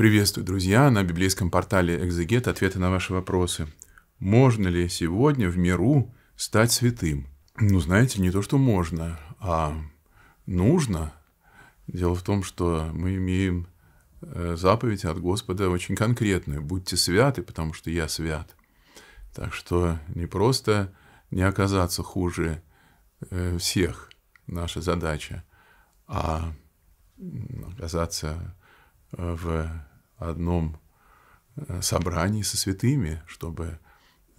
Приветствую, друзья, на библейском портале «Экзегет» ответы на ваши вопросы. Можно ли сегодня в миру стать святым? Ну, знаете, не то, что можно, а нужно. Дело в том, что мы имеем э, заповедь от Господа очень конкретную. Будьте святы, потому что я свят. Так что не просто не оказаться хуже э, всех наша задача, а оказаться э, в одном э, собрании со святыми, чтобы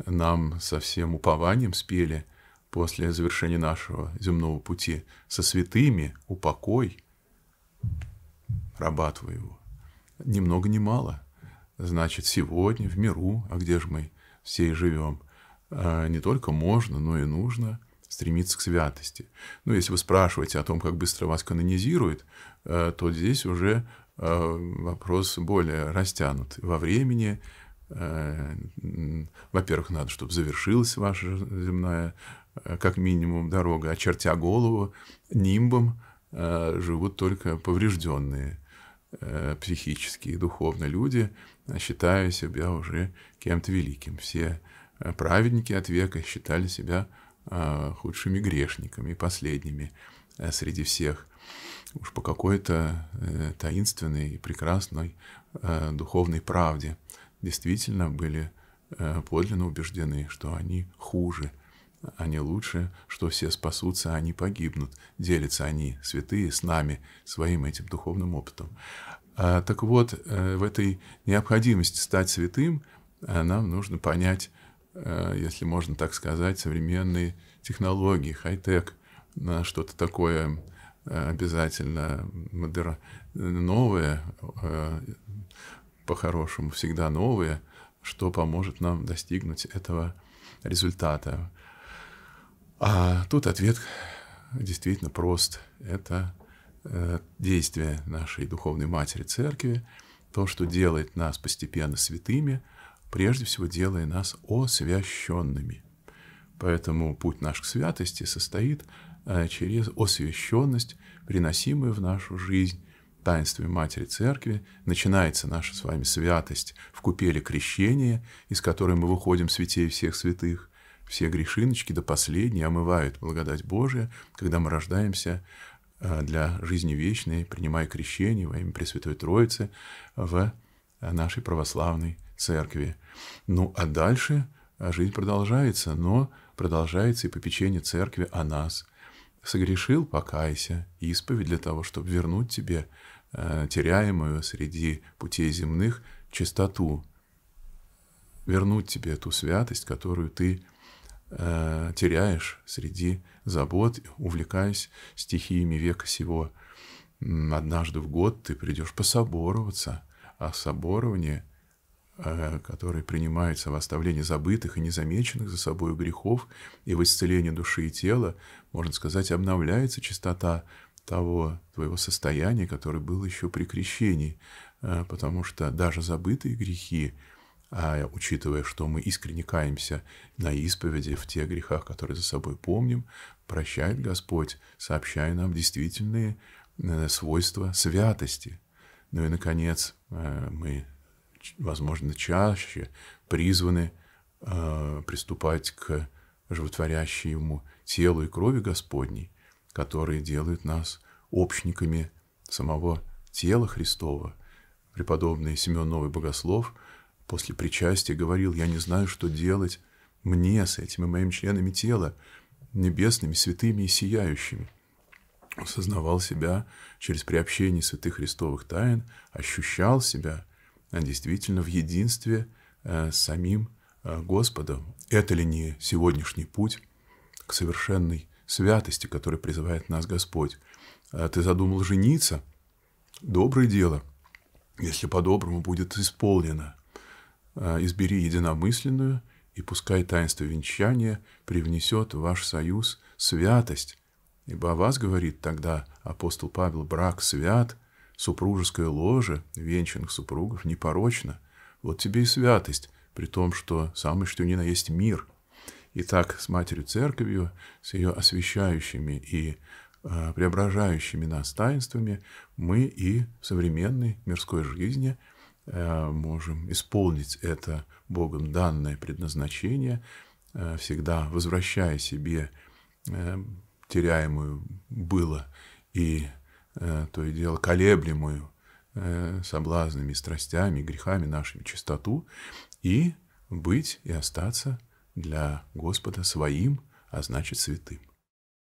нам со всем упованием спели после завершения нашего земного пути со святыми упокой раба твоего. Ни много ни мало. Значит, сегодня в миру, а где же мы все и живем, э, не только можно, но и нужно стремиться к святости. Ну, если вы спрашиваете о том, как быстро вас канонизируют, э, то здесь уже Э, вопрос более растянут во времени. Э, во-первых, надо, чтобы завершилась ваша земная, э, как минимум, дорога, очертя а голову, нимбом живут только поврежденные психически и духовно люди, а считая себя уже кем-то великим. Все праведники от века считали себя худшими грешниками последними среди всех уж по какой-то э, таинственной и прекрасной э, духовной правде действительно были э, подлинно убеждены, что они хуже, они лучше, что все спасутся, а они погибнут, делятся они, святые, с нами, своим этим духовным опытом. А, так вот, э, в этой необходимости стать святым э, нам нужно понять, э, если можно так сказать, современные технологии, хай-тек, э, что-то такое Э, обязательно модер... новые, э, по-хорошему, всегда новые, что поможет нам достигнуть этого результата. А тут ответ действительно прост. Это э, действие нашей духовной матери церкви, то, что делает нас постепенно святыми, прежде всего делая нас освященными. Поэтому путь наш к святости состоит в Э, через освященность, приносимую в нашу жизнь таинстве Матери Церкви начинается наша с вами святость в купеле крещения, из которой мы выходим святей всех святых. Все грешиночки до последней омывают благодать Божия, когда мы рождаемся э, для жизни вечной, принимая крещение во имя Пресвятой Троицы в э, нашей православной церкви. Ну а дальше жизнь продолжается, но продолжается и попечение церкви о нас, согрешил, покайся, исповедь для того, чтобы вернуть тебе э, теряемую среди путей земных чистоту, вернуть тебе ту святость, которую ты э, теряешь среди забот, увлекаясь стихиями века сего. Однажды в год ты придешь пособороваться, а соборование Э, который принимается в оставлении забытых и незамеченных за собой грехов и в исцелении души и тела, можно сказать, обновляется чистота того твоего состояния, которое было еще при крещении, э, потому что даже забытые грехи, а учитывая, что мы искренне каемся на исповеди в тех грехах, которые за собой помним, прощает Господь, сообщая нам действительные э, свойства святости. Ну и, наконец, мы возможно, чаще призваны э, приступать к животворящему телу и крови Господней, которые делают нас общниками самого тела Христова. Преподобный Семен Новый Богослов после причастия говорил, «Я не знаю, что делать мне с этими моими членами тела, небесными, святыми и сияющими». Осознавал себя через приобщение святых Христовых тайн, ощущал себя действительно в единстве э, с самим э, Господом. Это ли не сегодняшний путь к совершенной святости, который призывает нас Господь? А ты задумал жениться? Доброе дело, если по-доброму будет исполнено. Э, избери единомысленную, и пускай таинство венчания привнесет в ваш союз святость, Ибо о вас говорит тогда апостол Павел, брак свят, Супружеское ложе венчанных супругов непорочно. Вот тебе и святость, при том, что самый что ни на есть мир. И так с Матерью Церковью, с ее освящающими и э, преображающими нас таинствами, мы и в современной мирской жизни э, можем исполнить это Богом данное предназначение, э, всегда возвращая себе теряемую было и Э, то и дело колеблемую э, соблазнами, страстями, грехами нашими чистоту, и быть и остаться для Господа своим, а значит святым.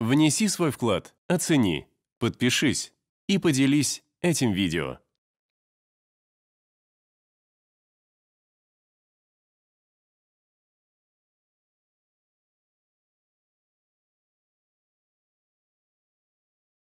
Внеси свой вклад, оцени, подпишись и поделись этим видео.